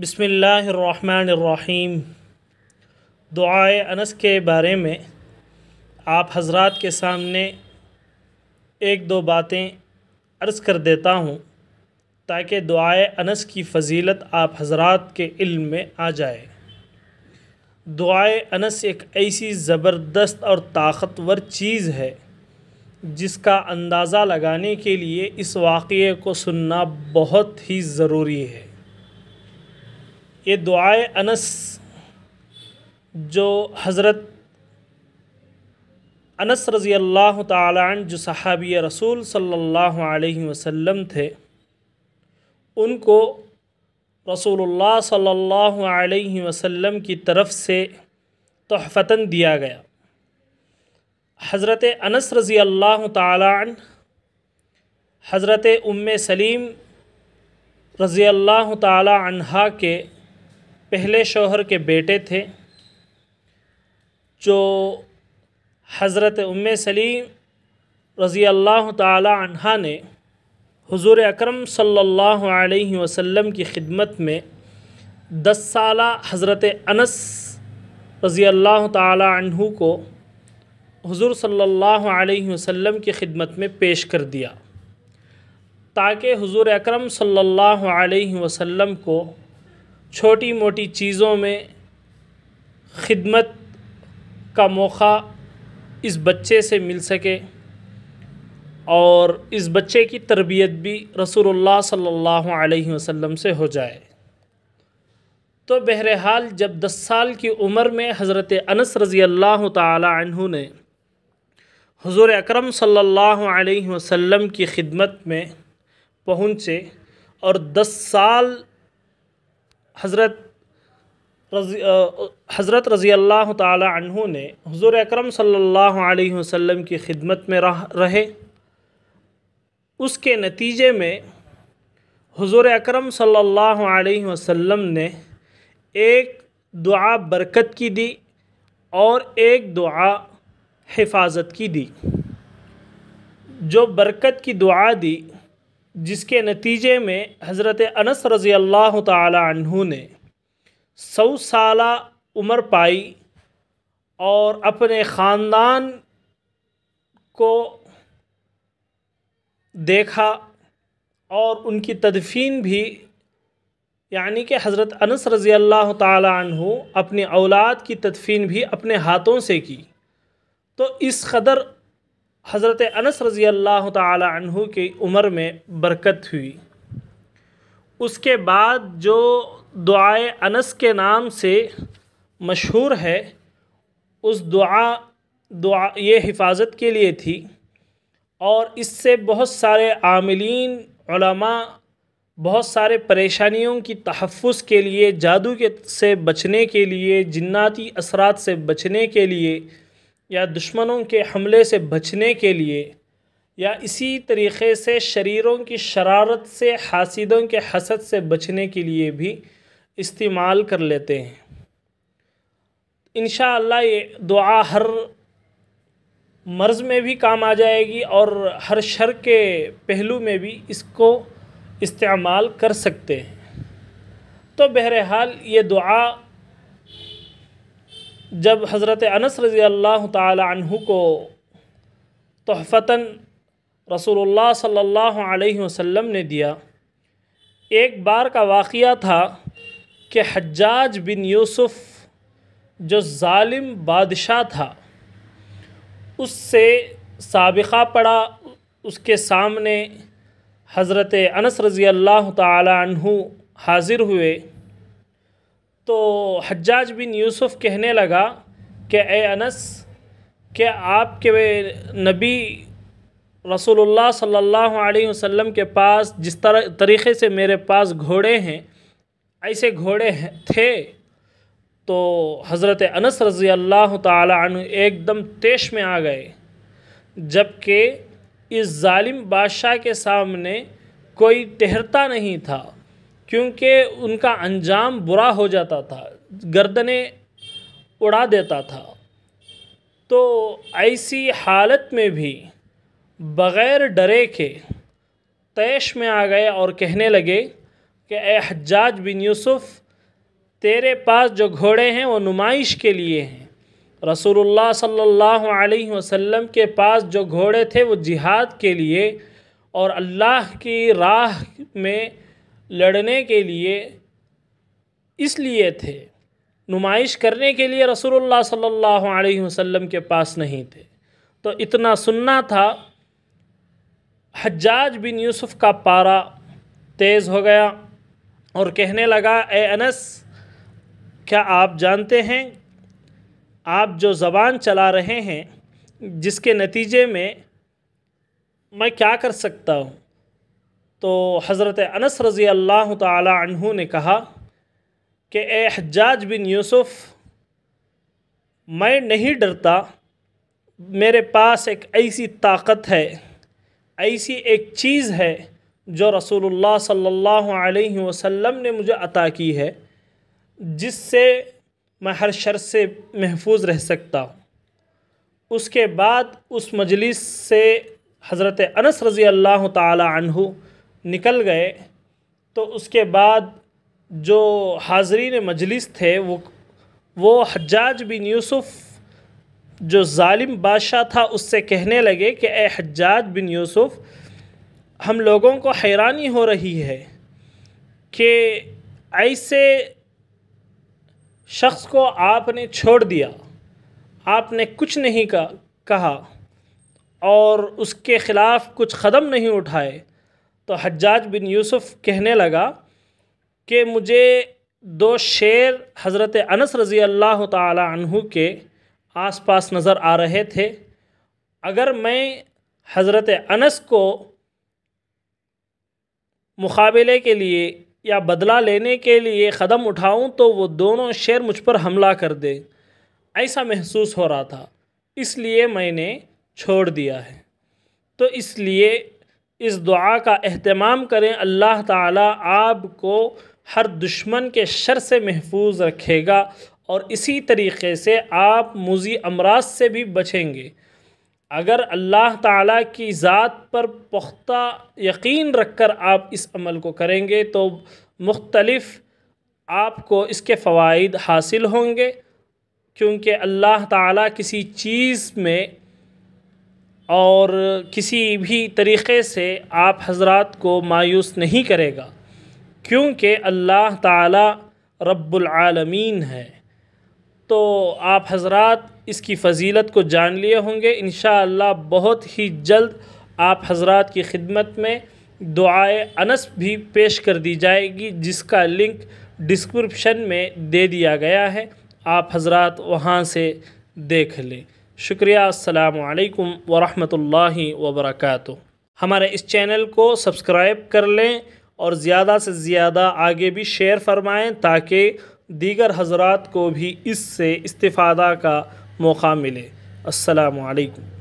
बसमीम दुआए अनस के बारे में आप हजरात के सामने एक दो बातें अर्ज़ कर देता हूँ ताकि दुआए अनस की फजीलत आप हजरात के इल्म में आ जाए दुआए अनस एक ऐसी ज़बरदस्त और ताकतवर चीज़ है जिसका अंदाज़ा लगाने के लिए इस वाक़े को सुनना बहुत ही ज़रूरी है ये दुआए अनस जो हज़रत अनस रज़ी अल्लाह तन जो सहाबी रसूल सल्लल्लाहु अलैहि वसल्लम थे उनको रसूलुल्लाह सल्लल्लाहु अलैहि वसल्लम की तरफ़ से तहफ़ता दिया गया हज़रत अनस रज़ी अल्लाह तन हज़रत उम सलीम रज़ी अल्लाह तहा के पहले शोहर के बेटे थे जो हज़रत उम सलीम रज़ी अल्लाह तहा ने हुजूर अकरम सल्लल्लाहु अलैहि वसल्लम की खिदमत में दस साल हज़रत अनस रज़ी अल्लाह तहु को हुजूर सल्लल्लाहु अलैहि वसल्लम की खिदमत में पेश कर दिया ताकि हुजूर अकरम सल्लल्लाहु अलैहि वसल्लम को छोटी मोटी चीज़ों में खिदमत का मौक़ा इस बच्चे से मिल सके और इस बच्चे की तरबियत भी रसूलुल्लाह सल्लल्लाहु अलैहि वसल्लम से हो जाए तो बहरहाल जब दस साल की उम्र में हज़रत अनस रज़ी अल्लाह तु ने हुजूर अकरम सल्लल्लाहु अलैहि वसल्लम की खिदमत में पहुँचे और दस साल हज़रत हज़रत रज़ी अल्लाह तु ने हज़ूर अकरम सल्लल्लाहु अलैहि वसल्लम की ख़िदमत में रह, रहे उसके नतीजे में हज़ूर अकरम सल्लल्लाहु अलैहि वसल्लम ने एक दुआ बरकत की दी और एक दुआ हिफाजत की दी जो बरकत की दुआ दी जिसके नतीजे में हज़रत अनस रज़ी अल्लाह तहु ने सौ साल उम्र पाई और अपने ख़ानदान को देखा और उनकी तदफीन भी यानी कि हज़रत अनस रज़ी अल्लाह तहु अपनी औलाद की तदफीन भी अपने हाथों से की तो इस कदर हज़रत अनस रज़ी अल्लाह तहु की उम्र में बरकत हुई उसके बाद जो दुआए अनस के नाम से मशहूर है उस दुआ दुआ ये हिफाजत के लिए थी और इससे बहुत सारे आमिलीन बहुत सारे परेशानियों की तहफ़ के लिए जादू के से बचने के लिए जन्ाती असरात से बचने के लिए या दुश्मनों के हमले से बचने के लिए या इसी तरीक़े से शरीरों की शरारत से हासिदों के हसद से बचने के लिए भी इस्तेमाल कर लेते हैं इन ये दुआ हर मर्ज़ में भी काम आ जाएगी और हर शर के पहलू में भी इसको इस्तेमाल कर सकते हैं तो बहरहाल ये दुआ जब हज़रत अनस रज़ी अल्लाह तहु को तहफ़ता रसूलुल्लाह सल्लल्लाहु अलैहि वसल्लम ने दिया एक बार का वाक़ था कि हज्जाज बिन यूसुफ़ जो ालिम बादशाह था उससे सबक़ा पड़ा उसके सामने हज़रत अनस रज़ी अल्लाह तहु हाज़िर हुए तो हज्जाज बिन यूसुफ़ कहने लगा कि ए अनस क्या आपके नबी रसूलुल्लाह सल्लल्लाहु अलैहि वसल्लम के पास जिस तरह तरीक़े से मेरे पास घोड़े हैं ऐसे घोड़े हैं थे तो हज़रत अनस रज़ी अल्लाह तु एकदम तेश में आ गए जबकि इस ालिम बादशाह के सामने कोई ठहरता नहीं था क्योंकि उनका अंजाम बुरा हो जाता था गर्दनें उड़ा देता था तो ऐसी हालत में भी बग़ैर डरे के तैश में आ गए और कहने लगे कि ए हजाज बिन यूसुफ़ तेरे पास जो घोड़े हैं वो नुमाइश के लिए हैं रसूलुल्लाह सल्लल्लाहु अलैहि वसल्लम के पास जो घोड़े थे वो जिहाद के लिए और अल्लाह की राह में लड़ने के लिए इसलिए थे नुमाइश करने के लिए रसूलुल्लाह सल्लल्लाहु अलैहि वसल्लम के पास नहीं थे तो इतना सुनना था हज्जाज बिन यूसुफ़ का पारा तेज़ हो गया और कहने लगा ए अनस क्या आप जानते हैं आप जो ज़बान चला रहे हैं जिसके नतीजे में मैं क्या कर सकता हूँ तो हज़रत अनस रज़ी अल्लाह तहु ने कहा कि ए हजाज बिन यूसुफ़ मैं नहीं डरता मेरे पास एक ऐसी ताकत है ऐसी एक चीज़ है जो रसूलुल्लाह सल्लल्लाहु अलैहि वसल्लम ने मुझे अता की है जिससे मैं हर शर से महफूज रह सकता हूँ उसके बाद उस मजलिस से हज़रत अनस रज़ी अल्लाह तहु निकल गए तो उसके बाद जो हाजरीन मजलिस थे वो वो हजाज बिन यूसुफ़ जो जालिम बादशाह था उससे कहने लगे कि ए हजाज बिन यूसुफ़ हम लोगों को हैरानी हो रही है कि ऐसे शख्स को आपने छोड़ दिया आपने कुछ नहीं कहा और उसके ख़िलाफ़ कुछ कदम नहीं उठाए तो हज्जाज बिन यूसुफ कहने लगा कि मुझे दो शेर हज़रत अनस रज़ी अल्लाह तहु के आसपास नज़र आ रहे थे अगर मैं हज़रत अनस को मुकाबले के लिए या बदला लेने के लिए क़दम उठाऊं तो वो दोनों शेर मुझ पर हमला कर दे ऐसा महसूस हो रहा था इसलिए मैंने छोड़ दिया है तो इसलिए इस दुआ का अहतमाम करें अल्लाह ताला आपको हर दुश्मन के शर से महफूज रखेगा और इसी तरीके से आप मुजी अमराज से भी बचेंगे अगर अल्लाह ताला की ज़ात पर पुख्ता यकीन रख कर आप इस अमल को करेंगे तो मुख्तलफ़ आपको इसके फ़वाद हासिल होंगे क्योंकि अल्लाह ताला किसी चीज़ में और किसी भी तरीक़े से आप हजरात को मायूस नहीं करेगा क्योंकि अल्लाह ताला रब्बुल आलमीन है तो आप हजरात इसकी फजीलत को जान लिए होंगे इन बहुत ही जल्द आप हजरात की खिदमत में दुआए अनस भी पेश कर दी जाएगी जिसका लिंक डिस्क्रिप्शन में दे दिया गया है आप हजरात वहाँ से देख लें शुक्रिया अल्लाम वरहल वबरक हमारे इस चैनल को सब्सक्राइब कर लें और ज़्यादा से ज़्यादा आगे भी शेयर फरमाएँ ताकि दीगर हजरात को भी इससे इस्तादा का मौका मिले अलकुम